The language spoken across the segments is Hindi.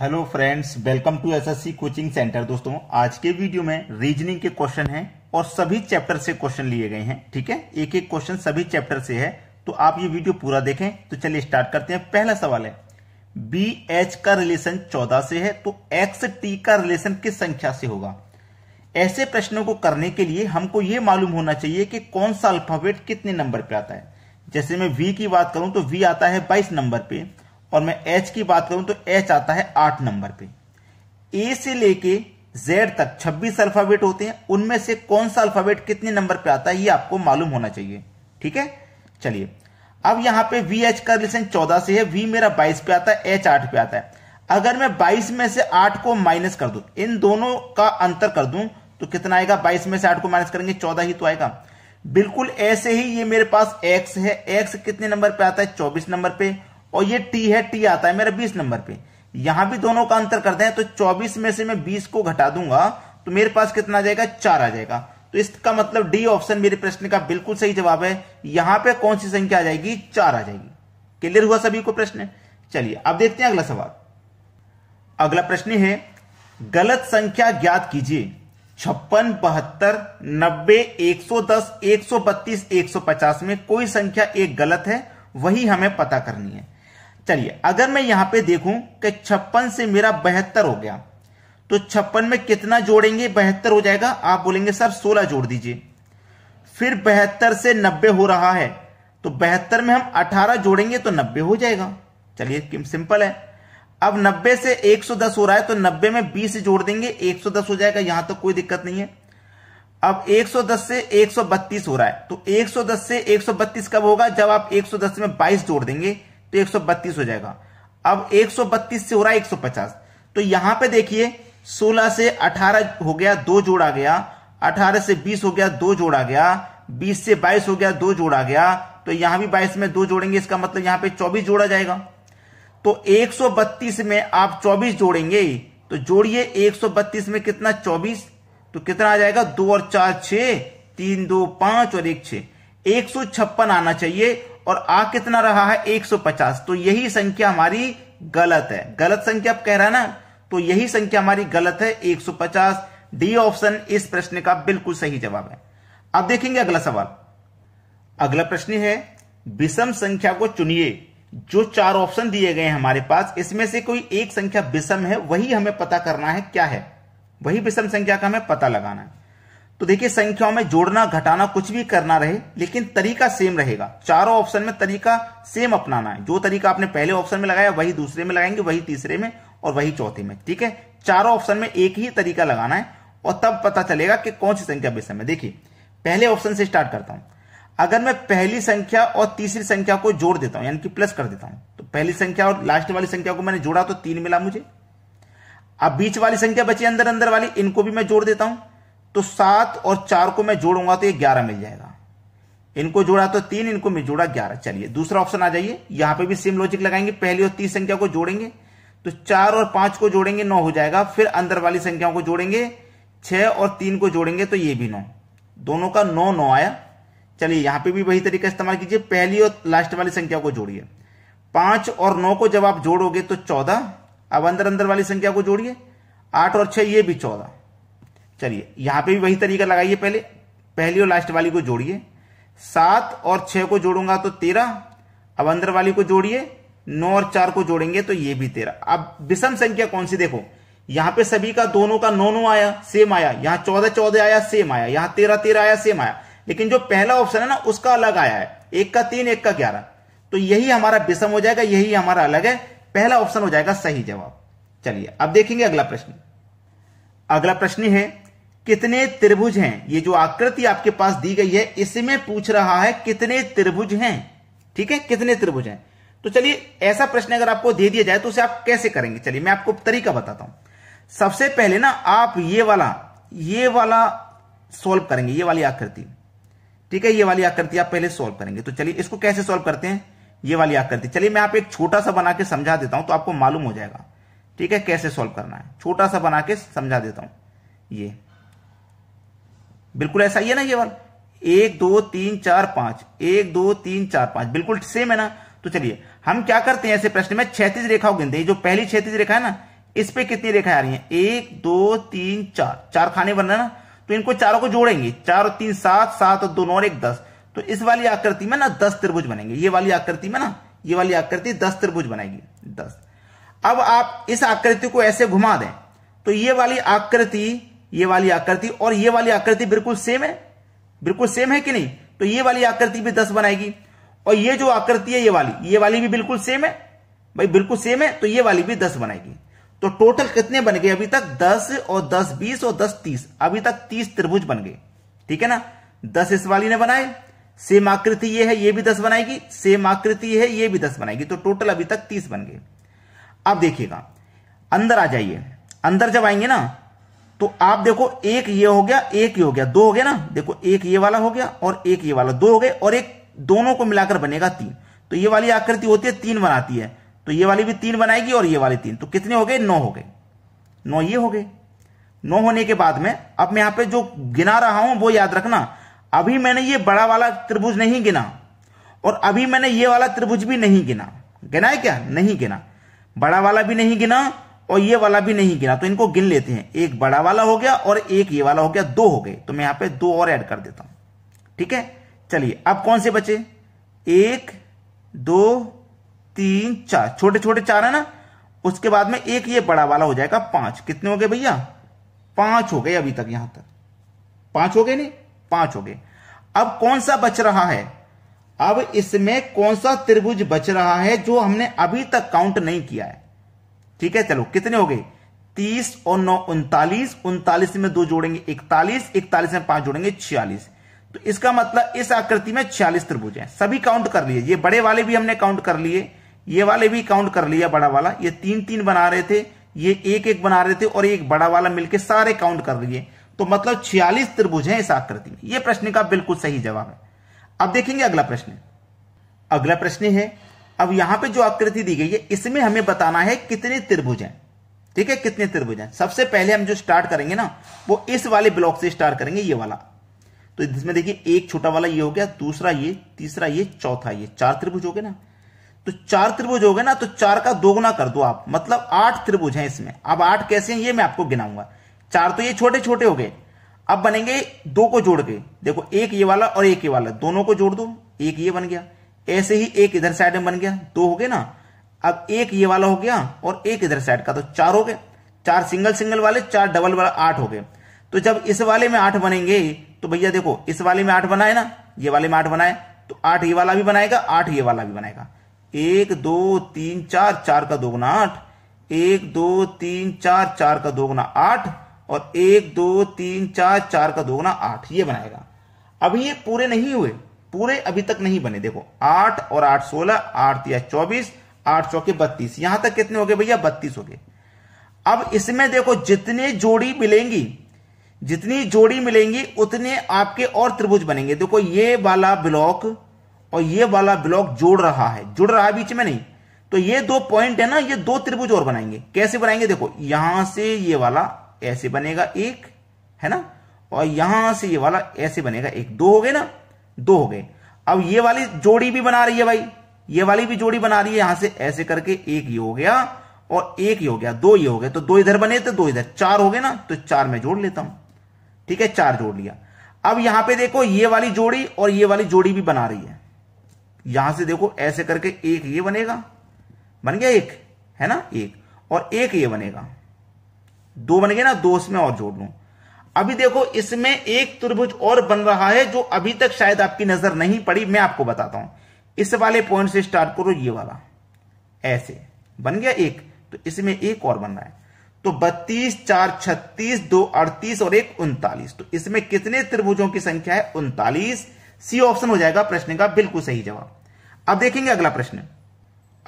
hello friends welcome to SSC coaching centre दोस्तों आज के वीडियो में रीजनिंग के क्वेश्चन हैं और सभी चैप्टर से क्वेश्चन लिए गए हैं ठीक है एक एक क्वेश्चन सभी चैप्टर से है तो आप ये वीडियो पूरा देखें तो चलिए स्टार्ट करते हैं पहला सवाल है बी एच का रिलेशन चौदह से है तो एक्स टी का रिलेशन किस संख्या से होगा ऐसे प्रश्नों को करने के लिए हमको ये मालूम होना चाहिए कि कौन सा अल्फाबेट कितने नंबर पे आता है जैसे मैं वी की बात करूं तो वी आता है बाईस नंबर पे और मैं एच की बात करूं तो एच आता है आठ नंबर पे ए से लेके जेड तक 26 अल्फाबेट होते हैं उनमें से कौन सा अल्फाबेट कितने नंबर पे आता है ये आपको मालूम होना चाहिए ठीक है चलिए अब यहां पे वी एच का रिलेशन 14 से है वी मेरा 22 पे आता है एच आठ पे आता है अगर मैं 22 में से 8 को माइनस कर दू इन दोनों का अंतर कर दू तो कितना आएगा बाईस में से आठ को माइनस करेंगे चौदह ही तो आएगा बिल्कुल ऐसे ही ये मेरे पास एक्स है एक्स कितने नंबर पे आता है चौबीस नंबर पे और ये टी है टी आता है मेरा बीस नंबर पे यहां भी दोनों का अंतर करते हैं तो चौबीस में से मैं बीस को घटा दूंगा तो मेरे पास कितना आ जाएगा चार आ जाएगा तो इसका मतलब डी ऑप्शन मेरे प्रश्न का बिल्कुल सही जवाब है यहां पे कौन सी संख्या आ जाएगी चार आ जाएगी क्लियर हुआ सभी को प्रश्न चलिए अब देखते हैं अगला सवाल अगला प्रश्न है गलत संख्या ज्ञात कीजिए छप्पन बहत्तर नब्बे एक सौ दस एक सौ बत्तीस एक सौ पचास में कोई संख्या एक गलत है वही हमें पता करनी है चलिए अगर मैं यहां पे देखूं कि छप्पन से मेरा बहत्तर हो गया तो छप्पन में कितना जोड़ेंगे बहत्तर हो जाएगा आप बोलेंगे सर सोलह जोड़ दीजिए फिर बहत्तर से नब्बे हो रहा है तो बहत्तर में हम अठारह जोड़ेंगे तो नब्बे हो जाएगा चलिए सिंपल है अब नब्बे से एक सौ दस हो रहा है तो नब्बे में बीस जोड़ देंगे एक सौ दस हो जाएगा यहां तक तो कोई दिक्कत नहीं है अब एक सौ दस से एक सौ बत्तीस हो रहा है तो एक सौ दस से एक सौ बत्तीस कब होगा जब आप एक सौ दस में बाईस जोड़ देंगे तो एक हो जाएगा अब 132 से हो रहा है 150 तो यहां पे देखिए 16 से 18 हो गया दो जोड़ा गया 18 से 20 हो गया दो जोड़ा गया 20 से 22 हो गया दो जोड़ा गया तो यहां भी 22 में दो जोड़ेंगे इसका मतलब यहां पे 24 जोड़ा जाएगा तो 132 में आप 24 जोड़ेंगे तो जोड़िए 132 में कितना 24 तो कितना आ जाएगा दो और चार छ तीन दो पांच और एक छ एक आना चाहिए और आ कितना रहा है 150 तो यही संख्या हमारी गलत है गलत संख्या आप कह रहा है ना तो यही संख्या हमारी गलत है 150 डी ऑप्शन इस प्रश्न का बिल्कुल सही जवाब है अब देखेंगे अगला सवाल अगला प्रश्न है विषम संख्या को चुनिए जो चार ऑप्शन दिए गए हैं हमारे पास इसमें से कोई एक संख्या विषम है वही हमें पता करना है क्या है वही विषम संख्या का हमें पता लगाना है तो देखिए संख्याओं में जोड़ना घटाना कुछ भी करना रहे लेकिन तरीका सेम रहेगा चारों ऑप्शन में तरीका सेम अपनाना है जो तरीका आपने पहले ऑप्शन में लगाया वही दूसरे में लगाएंगे वही तीसरे में और वही चौथे में ठीक है चारों ऑप्शन में एक ही तरीका लगाना है और तब पता चलेगा कि कौन सी संख्या विषम है देखिए पहले ऑप्शन से स्टार्ट करता हूं अगर मैं पहली संख्या और तीसरी संख्या को जोड़ देता हूं यानी कि प्लस कर देता हूं तो पहली संख्या और लास्ट वाली संख्या को मैंने जोड़ा तो तीन मिला मुझे अब बीच वाली संख्या बची अंदर अंदर वाली इनको भी मैं जोड़ देता हूं तो सात और चार को मैं जोड़ूंगा तो ये ग्यारह मिल जाएगा इनको जोड़ा तो तीन इनको मैं जोड़ा ग्यारह चलिए दूसरा ऑप्शन आ जाइए यहां पे भी सेम लॉजिक लगाएंगे पहली और तीस संख्या को जोड़ेंगे तो चार और पांच को जोड़ेंगे नौ हो जाएगा फिर अंदर वाली संख्याओं को जोड़ेंगे छह और तीन को जोड़ेंगे तो ये भी नौ दोनों का नौ नौ आया चलिए यहां पर भी वही तरीका इस्तेमाल कीजिए पहली और लास्ट वाली संख्या को जोड़िए पांच और नौ को जब आप जोड़ोगे तो चौदह अब अंदर अंदर वाली संख्या को जोड़िए आठ और छह ये भी चौदह चलिए यहां पे भी वही तरीका लगाइए पहले पहली और लास्ट वाली को जोड़िए सात और छह को जोड़ूंगा तो तेरह अब अंदर वाली को जोड़िए नौ और चार को जोड़ेंगे तो ये भी तेरह अब विषम संख्या कौन सी देखो यहां पे सभी का दोनों का नौ नौ आया सेम आया यहां चौदह चौदह आया सेम आया यहां तेरह तेरह आया सेम आया लेकिन जो पहला ऑप्शन है ना उसका अलग आया है एक का तीन एक का ग्यारह तो यही हमारा विषम हो जाएगा यही हमारा अलग है पहला ऑप्शन हो जाएगा सही जवाब चलिए अब देखेंगे अगला प्रश्न अगला प्रश्न है कितने त्रिभुज हैं ये जो आकृति आपके पास दी गई है इसमें पूछ रहा है कितने त्रिभुज हैं ठीक है कितने त्रिभुज हैं तो चलिए ऐसा प्रश्न अगर आपको दे दिया जाए तो उसे आप कैसे करेंगे चलिए मैं आपको तरीका बताता हूं सबसे पहले ना आप ये वाला ये वाला सॉल्व करेंगे ये वाली आकृति ठीक है ये वाली आकृति आप पहले सॉल्व करेंगे तो चलिए इसको कैसे सॉल्व करते हैं ये वाली आकृति चलिए मैं आप एक छोटा सा बना के समझा देता हूं तो आपको मालूम हो जाएगा ठीक है कैसे सॉल्व करना है छोटा सा बना के समझा देता हूं ये बिल्कुल ऐसा ही है ना ये वाला एक दो तीन चार पांच एक दो तीन चार पांच बिल्कुल सेम है ना तो चलिए हम क्या करते हैं ऐसे प्रश्न में छैतीस रेखाओं गिनते हैं जो पहली छैतीस रेखा है ना इस पे कितनी रेखाएं आ रही हैं एक दो तीन चार चार खाने बन रहे ना तो इनको चारों को जोड़ेंगे चार और तीन सात सात और दो नौ और एक दस तो इस वाली आकृति में ना दस त्रिभुज बनेंगे ये वाली आकृति में ना ये वाली आकृति दस त्रिभुज बनाएगी दस अब आप इस आकृति को ऐसे घुमा दें तो ये वाली आकृति ये वाली आकृति और ये वाली आकृति बिल्कुल सेम है बिल्कुल सेम है कि नहीं तो ये वाली आकृति भी दस बनाएगी और ये जो आकृति है ये वाली ये वाली भी बिल्कुल सेम है भाई बिल्कुल सेम है तो ये वाली भी दस बनाएगी तो टोटल कितने बन गए अभी तक दस और दस बीस और दस तीस अभी तक तीस त्रिभुज बन गए ठीक है ना दस इस वाली ने बनाए सेम आकृति ये है ये भी दस बनाएगी सेम आकृति है ये भी दस बनाएगी तो टोटल अभी तक तीस बन गए अब देखिएगा अंदर आ जाइए अंदर जब आएंगे ना तो आप देखो एक ये हो गया एक ये हो गया दो हो गया ना देखो एक ये वाला हो गया और एक ये वाला दो हो गए और एक दोनों को मिलाकर बनेगा तीन तो ये वाली आकृति होती है तीन बनाती है तो ये वाली भी तीन बनाएगी और ये वाली तीन तो कितने हो गए नौ हो गए नौ ये हो गए नौ होने के बाद में अब मैं यहां पे जो गिना रहा हूं वो याद रखना अभी मैंने ये बड़ा वाला त्रिभुज नहीं गिना और अभी मैंने ये वाला त्रिभुज भी नहीं गिना गिना है क्या नहीं गिना बड़ा वाला भी नहीं गिना और ये वाला भी नहीं गिना तो इनको गिन लेते हैं एक बड़ा वाला हो गया और एक ये वाला हो गया दो हो गए तो मैं यहां पे दो और ऐड कर देता हूं ठीक है चलिए अब कौन से बचे एक दो तीन चार छोटे छोटे चार है ना उसके बाद में एक ये बड़ा वाला हो जाएगा पांच कितने हो गए भैया पांच हो गए अभी तक यहां तक पांच हो गए नहीं पांच हो गए अब कौन सा बच रहा है अब इसमें कौन सा त्रिभुज बच रहा है जो हमने अभी तक काउंट नहीं किया है ठीक है चलो कितने हो गए तीस और नौ उनतालीस उनतालीस में दो जोड़ेंगे इकतालीस इकतालीस में पांच जोड़ेंगे छियालीस तो इसका मतलब इस आकृति में छियालीस त्रिभुज हैं सभी काउंट कर लिए ये बड़े वाले भी हमने काउंट कर लिए ये वाले भी काउंट कर लिया बड़ा वाला ये तीन तीन बना रहे थे ये एक एक बना रहे थे और एक बड़ा वाला मिलकर सारे काउंट कर लिए तो मतलब छियालीस त्रिभुज है इस आकृति में यह प्रश्न का बिल्कुल सही जवाब है अब देखेंगे अगला प्रश्न अगला प्रश्न है अब यहां पे जो आकृति दी गई है इसमें हमें बताना है कितने त्रिभुज हैं ठीक है कितने त्रिभुज हैं सबसे पहले हम जो स्टार्ट करेंगे ना वो इस वाले ब्लॉक से स्टार्ट करेंगे ये वाला तो इसमें देखिए एक छोटा वाला ये हो गया दूसरा ये तीसरा ये चौथा ये चार त्रिभुज हो गए ना तो चार त्रिभुज हो गए ना तो चार का दोगुना कर दो आप मतलब आठ त्रिभुज हैं इसमें अब आठ कैसे हैं ये मैं आपको गिनाऊंगा चार तो ये छोटे छोटे हो गए अब बनेंगे दो को जोड़ के देखो एक ये वाला और एक ये वाला दोनों को जोड़ दो एक ये बन गया ऐसे ही एक इधर साइड में बन गया दो हो गए ना अब एक ये वाला हो गया और एक इधर साइड का तो चार हो गए चार सिंगल सिंगल वाले चार डबल वाला आठ हो गए तो जब इस वाले में आठ बनेंगे तो भैया देखो इस वाले में आठ बनाए ना ये वाले में आठ बनाए तो आठ ये वाला भी बनाएगा आठ ये वाला भी बनाएगा एक दो तीन चार चार का दोगुना आठ एक दो तीन चार चार का दोगुना आठ और एक दो तीन चार चार का दोगुना आठ ये बनाएगा अभी ये पूरे नहीं हुए पूरे अभी तक नहीं बने देखो आठ और आठ सोलह आठ या चौबीस आठ चौके बत्तीस यहां तक कितने हो गए भैया बत्तीस हो गए अब इसमें देखो जितने जोड़ी मिलेंगी जितनी जोड़ी मिलेंगी उतने आपके और त्रिभुज बनेंगे देखो ये वाला ब्लॉक और ये वाला ब्लॉक जोड़ रहा है जुड़ रहा है बीच में नहीं तो ये दो पॉइंट है ना ये दो त्रिभुज और बनाएंगे कैसे बनाएंगे देखो यहां से ये वाला ऐसे बनेगा एक है ना और यहां से ये वाला ऐसे बनेगा एक दो हो गए ना दो हो गए अब ये वाली जोड़ी भी बना रही है भाई ये वाली भी जोड़ी बना रही है यहां से ऐसे करके एक ये हो गया और एक ये हो गया दो ये हो गए तो दो इधर बने तो दो इधर चार हो गए ना तो चार में जोड़ लेता हूं ठीक है चार जोड़ लिया अब यहां पे देखो ये वाली जोड़ी और ये वाली जोड़ी भी बना रही है यहां से देखो ऐसे करके एक ये बनेगा बन गया एक है ना एक और एक ये बनेगा दो बन गया ना दो इसमें और जोड़ लू अभी देखो इसमें एक त्रिभुज और बन रहा है जो अभी तक शायद आपकी नजर नहीं पड़ी मैं आपको बताता हूं इस वाले पॉइंट से स्टार्ट करो ये वाला ऐसे बन गया एक तो इसमें एक और बन रहा है तो बत्तीस चार छत्तीस दो अड़तीस और एक उनतालीस तो इसमें कितने त्रिभुजों की संख्या है उनतालीस सी ऑप्शन हो जाएगा प्रश्न का बिल्कुल सही जवाब अब देखेंगे अगला प्रश्न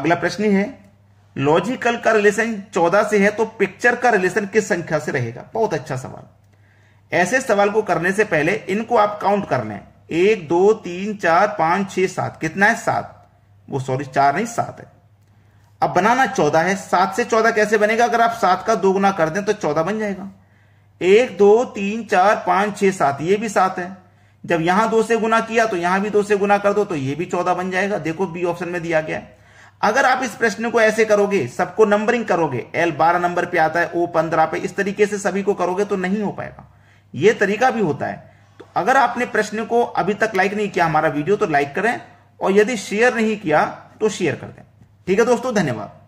अगला प्रश्न है लॉजिकल का रिलेशन चौदह से है तो पिक्चर का रिलेशन किस संख्या से रहेगा बहुत अच्छा सवाल ऐसे सवाल को करने से पहले इनको आप काउंट कर लें एक दो तीन चार पांच छह सात कितना है सात वो सॉरी चार नहीं सात है अब बनाना चौदह है सात से चौदह कैसे बनेगा अगर आप सात का दोगुना कर दें तो चौदह बन जाएगा एक दो तीन चार पांच छह सात ये भी सात है जब यहां दो से गुना किया तो यहां भी दो से गुना कर दो तो ये भी चौदह बन जाएगा देखो बी ऑप्शन में दिया गया अगर आप इस प्रश्न को ऐसे करोगे सबको नंबरिंग करोगे एल बारह नंबर पे आता है ओ पंद्रह पे इस तरीके से सभी को करोगे तो नहीं हो पाएगा ये तरीका भी होता है तो अगर आपने प्रश्न को अभी तक लाइक नहीं किया हमारा वीडियो तो लाइक करें और यदि शेयर नहीं किया तो शेयर कर दें ठीक है दोस्तों धन्यवाद